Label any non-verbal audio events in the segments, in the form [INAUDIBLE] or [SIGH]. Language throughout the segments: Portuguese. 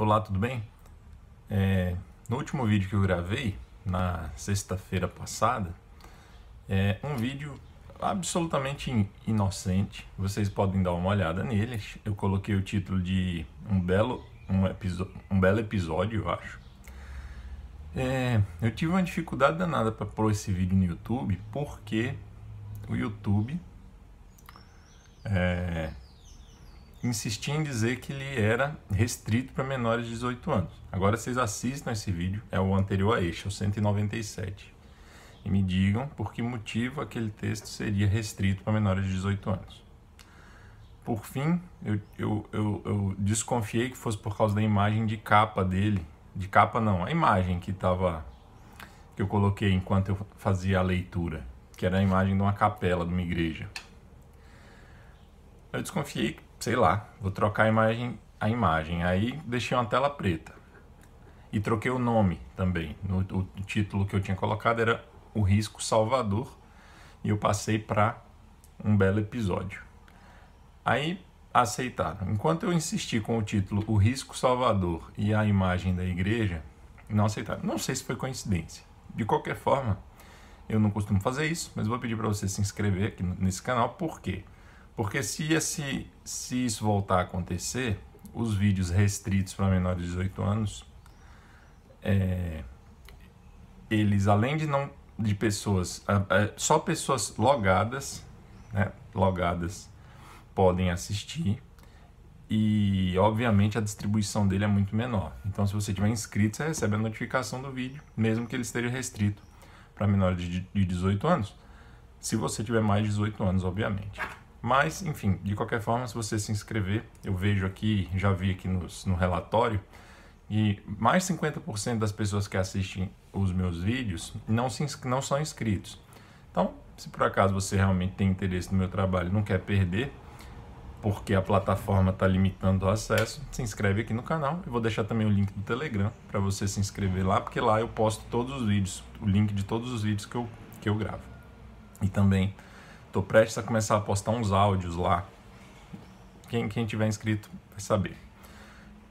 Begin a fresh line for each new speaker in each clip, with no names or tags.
Olá, tudo bem? É, no último vídeo que eu gravei, na sexta-feira passada, é um vídeo absolutamente inocente. Vocês podem dar uma olhada nele. Eu coloquei o título de um belo, um, um belo episódio, eu acho. É, eu tive uma dificuldade danada para pôr esse vídeo no YouTube, porque o YouTube é, insistia em dizer que ele era restrito para menores de 18 anos. Agora vocês assistam esse vídeo, é o anterior a este, é o 197. E me digam por que motivo aquele texto seria restrito para menores de 18 anos. Por fim, eu, eu, eu, eu desconfiei que fosse por causa da imagem de capa dele. De capa não, a imagem que estava que eu coloquei enquanto eu fazia a leitura, que era a imagem de uma capela de uma igreja. Eu desconfiei que sei lá, vou trocar a imagem, a imagem. Aí deixei uma tela preta. E troquei o nome também. No, o título que eu tinha colocado era O Risco Salvador. E eu passei para um belo episódio. Aí aceitaram. Enquanto eu insisti com o título O Risco Salvador e a imagem da igreja, não aceitaram. Não sei se foi coincidência. De qualquer forma, eu não costumo fazer isso, mas vou pedir para você se inscrever aqui nesse canal, por quê? Porque se, esse, se isso voltar a acontecer, os vídeos restritos para menores de 18 anos, é, eles além de não de pessoas, só pessoas logadas, né, logadas podem assistir e obviamente a distribuição dele é muito menor. Então se você tiver inscrito, você recebe a notificação do vídeo, mesmo que ele esteja restrito para menores de 18 anos. Se você tiver mais de 18 anos, obviamente. Mas, enfim, de qualquer forma, se você se inscrever, eu vejo aqui, já vi aqui nos, no relatório, e mais 50% das pessoas que assistem os meus vídeos não, se, não são inscritos. Então, se por acaso você realmente tem interesse no meu trabalho e não quer perder, porque a plataforma está limitando o acesso, se inscreve aqui no canal. Eu vou deixar também o link do Telegram para você se inscrever lá, porque lá eu posto todos os vídeos, o link de todos os vídeos que eu, que eu gravo. E também Tô prestes a começar a postar uns áudios lá. Quem, quem tiver inscrito vai saber.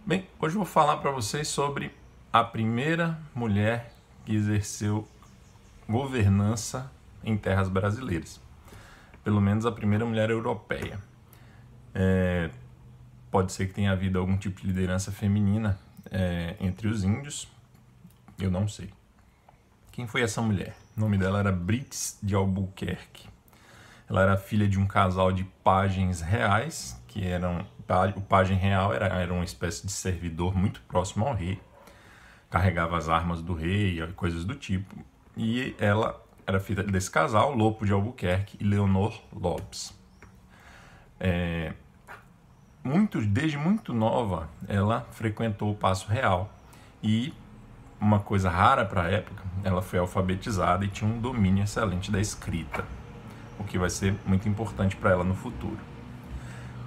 Bem, hoje eu vou falar para vocês sobre a primeira mulher que exerceu governança em terras brasileiras. Pelo menos a primeira mulher europeia. É, pode ser que tenha havido algum tipo de liderança feminina é, entre os índios, eu não sei. Quem foi essa mulher? O nome dela era Brits de Albuquerque. Ela era filha de um casal de pajens reais, que eram o pajem real era, era uma espécie de servidor muito próximo ao rei, carregava as armas do rei e coisas do tipo. E ela era filha desse casal, Lopo de Albuquerque e Leonor Lopes. É, muito, desde muito nova, ela frequentou o Passo Real e uma coisa rara para a época, ela foi alfabetizada e tinha um domínio excelente da escrita o que vai ser muito importante para ela no futuro.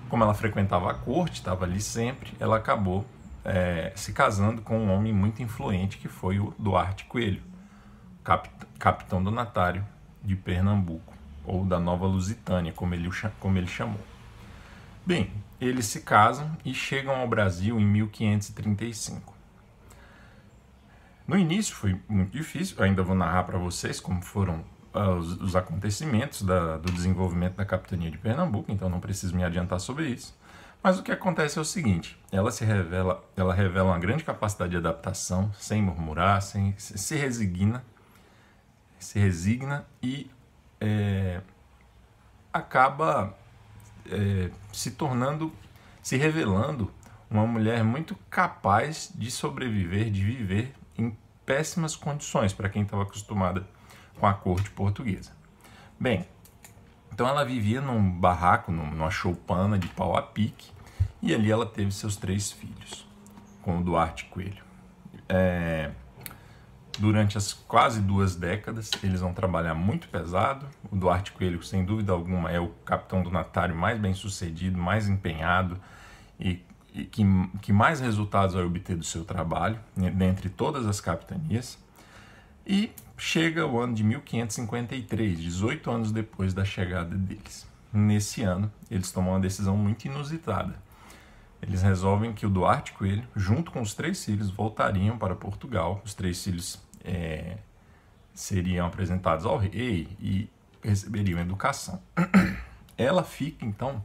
Como ela frequentava a corte, estava ali sempre, ela acabou é, se casando com um homem muito influente que foi o Duarte Coelho, cap, capitão donatário de Pernambuco, ou da Nova Lusitânia, como ele, como ele chamou. Bem, eles se casam e chegam ao Brasil em 1535. No início foi muito difícil, ainda vou narrar para vocês como foram ah, os, os acontecimentos da, do desenvolvimento da capitania de Pernambuco, então não preciso me adiantar sobre isso. Mas o que acontece é o seguinte: ela se revela, ela revela uma grande capacidade de adaptação, sem murmurar, sem se resigna, se resigna e é, acaba é, se tornando, se revelando uma mulher muito capaz de sobreviver, de viver em péssimas condições para quem estava acostumada com a corte portuguesa. Bem, então ela vivia num barraco, numa choupana de pau a pique, e ali ela teve seus três filhos, com o Duarte Coelho. É, durante as quase duas décadas, eles vão trabalhar muito pesado. O Duarte Coelho, sem dúvida alguma, é o capitão do Natário mais bem sucedido, mais empenhado e, e que, que mais resultados vai obter do seu trabalho, né, dentre todas as capitanias. E chega o ano de 1553, 18 anos depois da chegada deles. Nesse ano, eles tomam uma decisão muito inusitada. Eles resolvem que o Duarte Coelho, junto com os três filhos, voltariam para Portugal. Os três filhos é, seriam apresentados ao rei e receberiam educação. [CLEARS THROAT] Ela fica, então,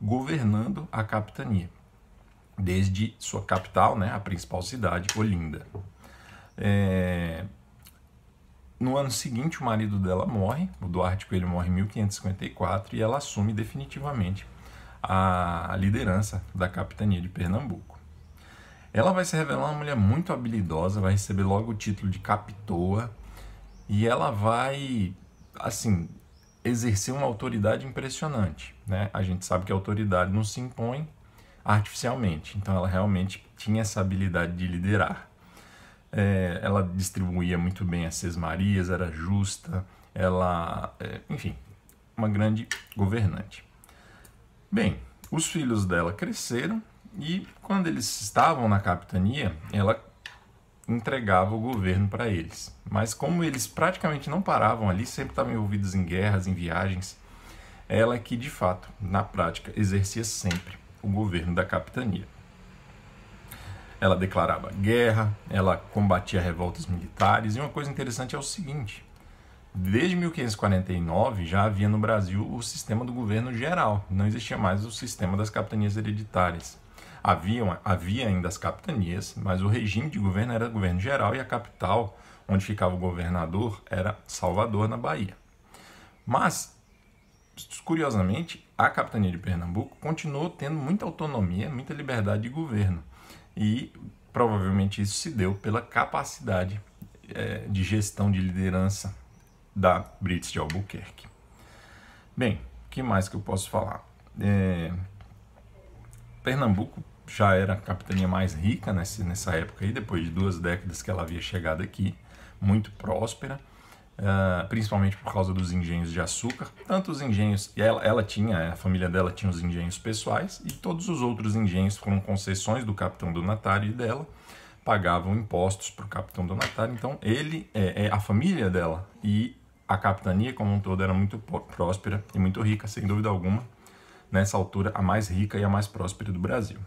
governando a capitania, desde sua capital, né, a principal cidade, Olinda. É, no ano seguinte, o marido dela morre, o Duarte Coelho morre em 1554 e ela assume definitivamente a liderança da capitania de Pernambuco. Ela vai se revelar uma mulher muito habilidosa, vai receber logo o título de capitoa e ela vai, assim, exercer uma autoridade impressionante. Né? A gente sabe que a autoridade não se impõe artificialmente, então ela realmente tinha essa habilidade de liderar. É, ela distribuía muito bem as sesmarias, era justa, ela, é, enfim, uma grande governante. Bem, os filhos dela cresceram e quando eles estavam na capitania, ela entregava o governo para eles. Mas como eles praticamente não paravam ali, sempre estavam envolvidos em guerras, em viagens, ela que de fato, na prática, exercia sempre o governo da capitania ela declarava guerra, ela combatia revoltas militares. E uma coisa interessante é o seguinte: desde 1549 já havia no Brasil o sistema do governo geral, não existia mais o sistema das capitanias hereditárias. Havia, havia ainda as capitanias, mas o regime de governo era governo geral e a capital, onde ficava o governador, era Salvador, na Bahia. Mas, curiosamente, a capitania de Pernambuco continuou tendo muita autonomia, muita liberdade de governo. E provavelmente isso se deu pela capacidade é, de gestão de liderança da Brits de Albuquerque. Bem, o que mais que eu posso falar? É, Pernambuco já era a capitania mais rica nessa, nessa época, aí, depois de duas décadas que ela havia chegado aqui, muito próspera. Ah, principalmente por causa dos engenhos de açúcar. Tanto os engenhos, ela, ela tinha, a família dela tinha os engenhos pessoais, e todos os outros engenhos foram concessões do capitão donatário e dela, pagavam impostos para o capitão donatário. Então, ele, é, é, a família dela e a capitania como um todo era muito próspera e muito rica, sem dúvida alguma, nessa altura, a mais rica e a mais próspera do Brasil.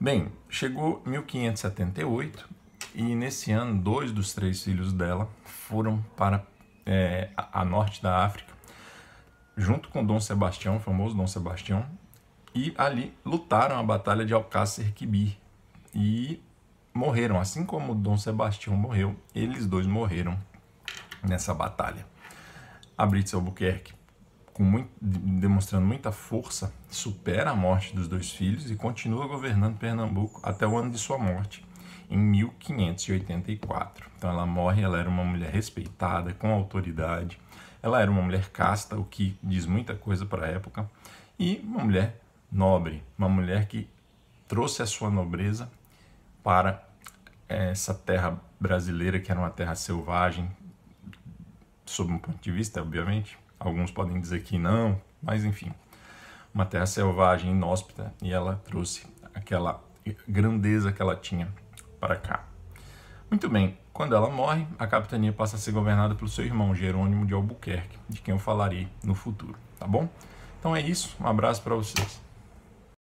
Bem, chegou 1578 e nesse ano, dois dos três filhos dela foram para é, a norte da África, junto com Dom Sebastião, o famoso Dom Sebastião, e ali lutaram a batalha de Alcácer Quibir e morreram, assim como Dom Sebastião morreu, eles dois morreram nessa batalha. A Brits Albuquerque, muito, demonstrando muita força, supera a morte dos dois filhos e continua governando Pernambuco até o ano de sua morte, em 1584. Então ela morre, ela era uma mulher respeitada, com autoridade, ela era uma mulher casta, o que diz muita coisa para a época, e uma mulher nobre, uma mulher que trouxe a sua nobreza para essa terra brasileira, que era uma terra selvagem, sob um ponto de vista, obviamente. Alguns podem dizer que não, mas enfim, uma terra selvagem, inóspita, e ela trouxe aquela grandeza que ela tinha para cá. Muito bem, quando ela morre, a capitania passa a ser governada pelo seu irmão Jerônimo de Albuquerque, de quem eu falarei no futuro, tá bom? Então é isso, um abraço para vocês.